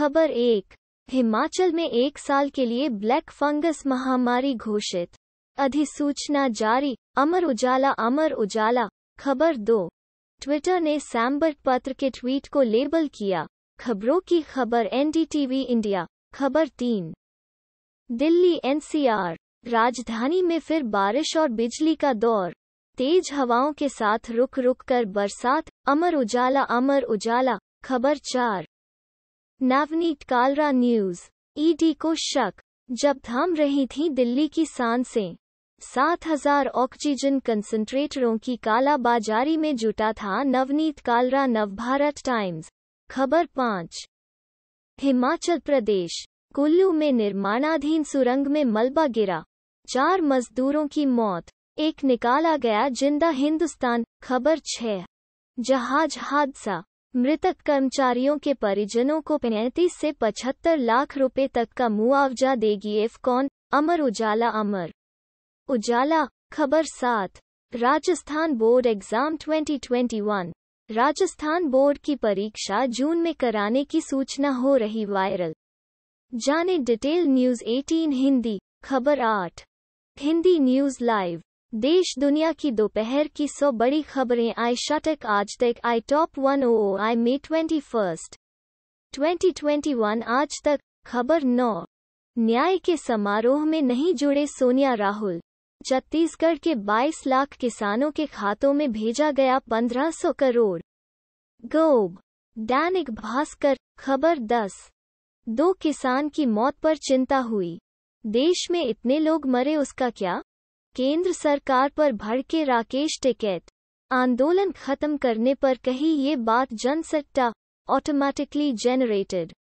खबर एक हिमाचल में एक साल के लिए ब्लैक फंगस महामारी घोषित अधिसूचना जारी अमर उजाला अमर उजाला खबर दो ट्विटर ने सैम्बर्ट पत्र के ट्वीट को लेबल किया खबरों की खबर एनडीटीवी इंडिया खबर तीन दिल्ली एनसीआर राजधानी में फिर बारिश और बिजली का दौर तेज हवाओं के साथ रुक रुक कर बरसात अमर उजाला अमर उजाला खबर चार नवनीत कालरा न्यूज ईडी को शक जब थाम रही थी दिल्ली की सांसें 7000 ऑक्सीजन कंसंट्रेटरों की काला बाजारी में जुटा था नवनीत कालरा नवभारत टाइम्स खबर पाँच हिमाचल प्रदेश कुल्लू में निर्माणाधीन सुरंग में मलबा गिरा चार मजदूरों की मौत एक निकाला गया जिंदा हिंदुस्तान खबर छह जहाज हादसा मृतक कर्मचारियों के परिजनों को पैंतीस से पचहत्तर लाख रुपए तक का मुआवजा देगी एफकॉन अमर उजाला अमर उजाला खबर सात Rajasthan board exam 2021 Rajasthan board की परीक्षा जून में कराने की सूचना हो रही वायरल जाने डिटेल न्यूज 18 हिंदी खबर आठ हिंदी न्यूज लाइव देश दुनिया की दोपहर की सौ बड़ी खबरें आई शटक आज तक आई टॉप वन ओ आई May twenty first twenty twenty one Aaj Tak खबर नौ न्याय के समारोह में नहीं जुड़े सोनिया राहुल छत्तीसगढ़ के 22 लाख किसानों के खातों में भेजा गया 1500 करोड़ गोब दैनिक भास्कर खबर 10 दो किसान की मौत पर चिंता हुई देश में इतने लोग मरे उसका क्या केंद्र सरकार पर भड़के राकेश टिकैत आंदोलन खत्म करने पर कही ये बात जनसट्टा ऑटोमैटिकली ऑटोमेटिकली